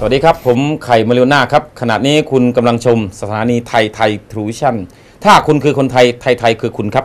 สวัสดีครับ ผมไข่ มาริวนาครับขณะนี้คุณกำลังชมสถานีไทยไทยทรูชั่นถ้าคุณคือคนไทย ไทยไทยคือคุณครับ